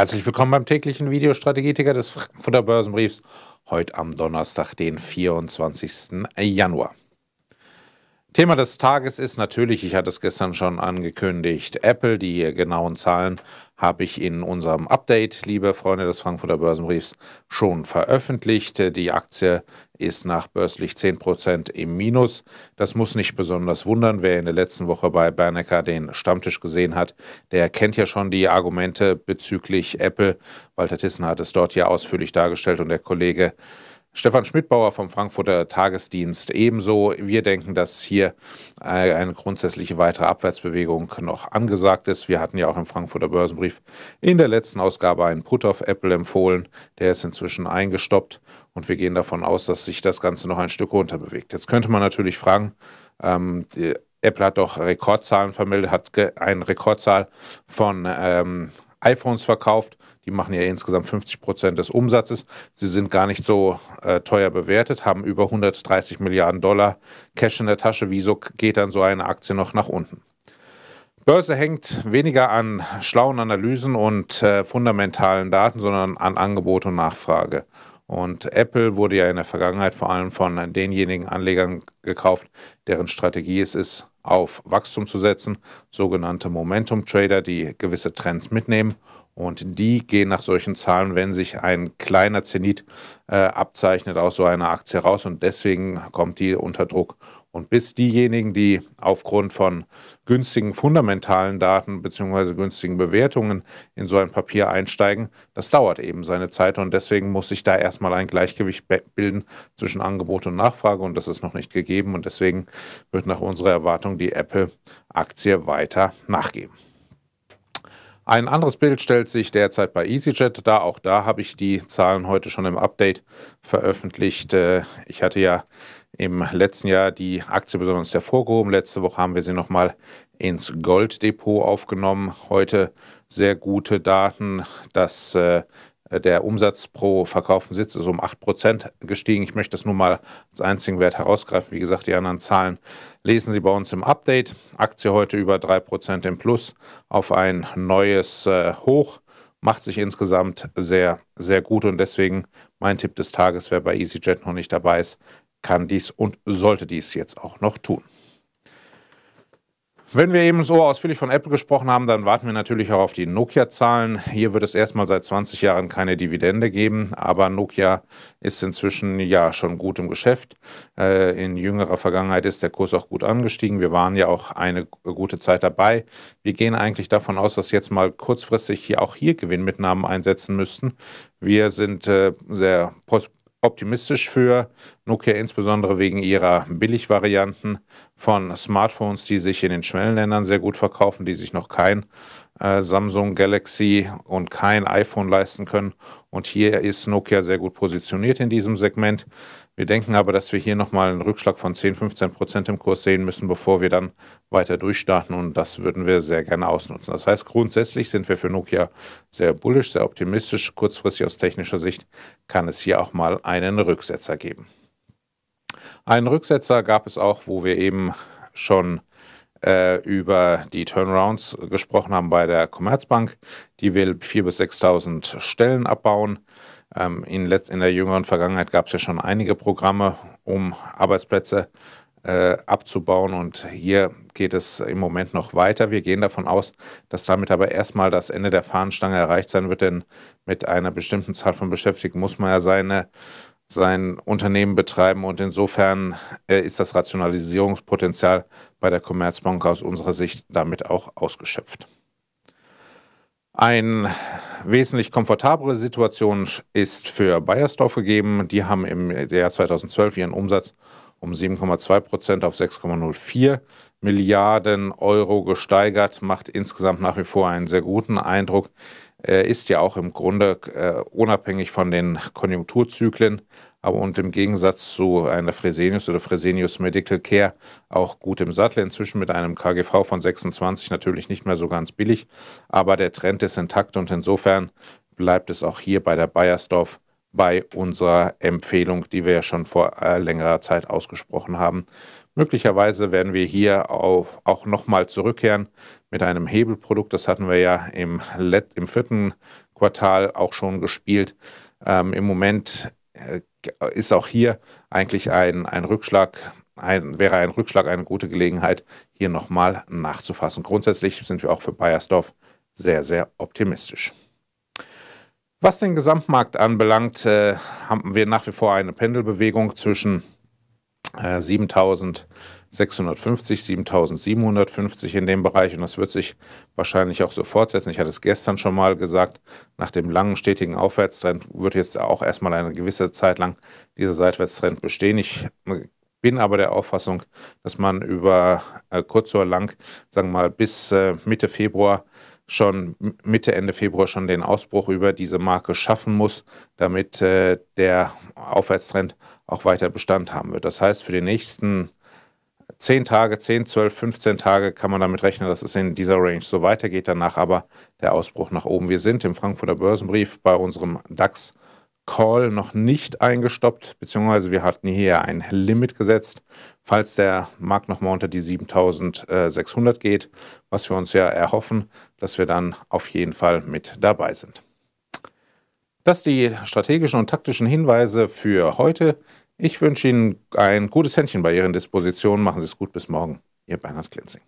Herzlich willkommen beim täglichen Videostrategieticker des Frankfurter Börsenbriefs, heute am Donnerstag, den 24. Januar. Thema des Tages ist natürlich, ich hatte es gestern schon angekündigt, Apple. Die genauen Zahlen habe ich in unserem Update, liebe Freunde des Frankfurter Börsenbriefs, schon veröffentlicht. Die Aktie ist nach börslich 10% im Minus. Das muss nicht besonders wundern. Wer in der letzten Woche bei Bernecker den Stammtisch gesehen hat, der kennt ja schon die Argumente bezüglich Apple. Walter Thyssen hat es dort ja ausführlich dargestellt und der Kollege Stefan Schmidbauer vom Frankfurter Tagesdienst ebenso. Wir denken, dass hier äh, eine grundsätzliche weitere Abwärtsbewegung noch angesagt ist. Wir hatten ja auch im Frankfurter Börsenbrief in der letzten Ausgabe einen Put auf Apple empfohlen. Der ist inzwischen eingestoppt und wir gehen davon aus, dass sich das Ganze noch ein Stück runter bewegt. Jetzt könnte man natürlich fragen, ähm, Apple hat doch Rekordzahlen vermeldet, hat eine Rekordzahl von ähm, iPhones verkauft. Die machen ja insgesamt 50 Prozent des Umsatzes. Sie sind gar nicht so äh, teuer bewertet, haben über 130 Milliarden Dollar Cash in der Tasche. Wieso geht dann so eine Aktie noch nach unten? Börse hängt weniger an schlauen Analysen und äh, fundamentalen Daten, sondern an Angebot und Nachfrage. Und Apple wurde ja in der Vergangenheit vor allem von denjenigen Anlegern gekauft, deren Strategie es ist, auf Wachstum zu setzen, sogenannte Momentum-Trader, die gewisse Trends mitnehmen und die gehen nach solchen Zahlen, wenn sich ein kleiner Zenit äh, abzeichnet aus so einer Aktie raus und deswegen kommt die unter Druck und bis diejenigen, die aufgrund von günstigen fundamentalen Daten bzw. günstigen Bewertungen in so ein Papier einsteigen, das dauert eben seine Zeit und deswegen muss sich da erstmal ein Gleichgewicht bilden zwischen Angebot und Nachfrage und das ist noch nicht gegeben und deswegen wird nach unserer Erwartung die Apple-Aktie weiter nachgeben. Ein anderes Bild stellt sich derzeit bei EasyJet dar. Auch da habe ich die Zahlen heute schon im Update veröffentlicht. Äh, ich hatte ja im letzten Jahr die Aktie besonders hervorgehoben. Letzte Woche haben wir sie nochmal ins Golddepot aufgenommen. Heute sehr gute Daten, dass äh, der Umsatz pro verkauften Sitz ist um 8% gestiegen. Ich möchte das nur mal als einzigen Wert herausgreifen. Wie gesagt, die anderen Zahlen lesen Sie bei uns im Update. Aktie heute über 3% im Plus auf ein neues äh, Hoch. Macht sich insgesamt sehr, sehr gut und deswegen mein Tipp des Tages, wer bei EasyJet noch nicht dabei ist, kann dies und sollte dies jetzt auch noch tun. Wenn wir eben so ausführlich von Apple gesprochen haben, dann warten wir natürlich auch auf die Nokia-Zahlen. Hier wird es erstmal seit 20 Jahren keine Dividende geben, aber Nokia ist inzwischen ja schon gut im Geschäft. Äh, in jüngerer Vergangenheit ist der Kurs auch gut angestiegen. Wir waren ja auch eine gute Zeit dabei. Wir gehen eigentlich davon aus, dass jetzt mal kurzfristig hier auch hier Gewinnmitnahmen einsetzen müssten. Wir sind äh, sehr positiv optimistisch für Nokia, insbesondere wegen ihrer Billigvarianten von Smartphones, die sich in den Schwellenländern sehr gut verkaufen, die sich noch kein äh, Samsung Galaxy und kein iPhone leisten können. Und hier ist Nokia sehr gut positioniert in diesem Segment. Wir denken aber, dass wir hier nochmal einen Rückschlag von 10, 15 Prozent im Kurs sehen müssen, bevor wir dann weiter durchstarten. Und das würden wir sehr gerne ausnutzen. Das heißt, grundsätzlich sind wir für Nokia sehr bullisch, sehr optimistisch. Kurzfristig aus technischer Sicht kann es hier auch mal einen Rücksetzer geben. Einen Rücksetzer gab es auch, wo wir eben schon äh, über die Turnarounds gesprochen haben bei der Commerzbank. Die will 4.000 bis 6.000 Stellen abbauen. Ähm, in, in, der jüngeren Vergangenheit gab es ja schon einige Programme, um Arbeitsplätze äh, abzubauen. Und hier geht es im Moment noch weiter. Wir gehen davon aus, dass damit aber erstmal das Ende der Fahnenstange erreicht sein wird, denn mit einer bestimmten Zahl von Beschäftigten muss man ja seine sein Unternehmen betreiben. Und insofern äh, ist das Rationalisierungspotenzial bei der Commerzbank aus unserer Sicht damit auch ausgeschöpft. Eine wesentlich komfortablere Situation ist für Bayersdorf gegeben. Die haben im Jahr 2012 ihren Umsatz um 7,2 Prozent auf 6,04 Milliarden Euro gesteigert, macht insgesamt nach wie vor einen sehr guten Eindruck, äh, ist ja auch im Grunde äh, unabhängig von den Konjunkturzyklen aber und im Gegensatz zu einer Fresenius oder Fresenius Medical Care auch gut im Sattel. Inzwischen mit einem KGV von 26 natürlich nicht mehr so ganz billig, aber der Trend ist intakt und insofern bleibt es auch hier bei der Bayersdorf bei unserer Empfehlung, die wir ja schon vor äh, längerer Zeit ausgesprochen haben. Möglicherweise werden wir hier auf, auch nochmal zurückkehren mit einem Hebelprodukt. Das hatten wir ja im, Let im vierten Quartal auch schon gespielt. Ähm, Im Moment äh, ist auch hier eigentlich ein, ein Rückschlag, ein, wäre ein Rückschlag eine gute Gelegenheit, hier nochmal nachzufassen. Grundsätzlich sind wir auch für Bayersdorf sehr, sehr optimistisch. Was den Gesamtmarkt anbelangt, äh, haben wir nach wie vor eine Pendelbewegung zwischen 7650, äh, 7750 in dem Bereich und das wird sich wahrscheinlich auch so fortsetzen. Ich hatte es gestern schon mal gesagt, nach dem langen stetigen Aufwärtstrend wird jetzt auch erstmal eine gewisse Zeit lang dieser Seitwärtstrend bestehen. Ich äh, bin aber der Auffassung, dass man über äh, kurz oder lang, sagen wir mal bis äh, Mitte Februar schon Mitte, Ende Februar schon den Ausbruch über diese Marke schaffen muss, damit äh, der Aufwärtstrend auch weiter Bestand haben wird. Das heißt, für die nächsten 10 Tage, 10, 12, 15 Tage kann man damit rechnen, dass es in dieser Range so weitergeht. Danach aber der Ausbruch nach oben. Wir sind im Frankfurter Börsenbrief bei unserem DAX Call noch nicht eingestoppt, beziehungsweise wir hatten hier ein Limit gesetzt, falls der Markt nochmal unter die 7600 geht, was wir uns ja erhoffen, dass wir dann auf jeden Fall mit dabei sind. Das die strategischen und taktischen Hinweise für heute. Ich wünsche Ihnen ein gutes Händchen bei Ihren Dispositionen. Machen Sie es gut. Bis morgen. Ihr Bernhard Klenzing.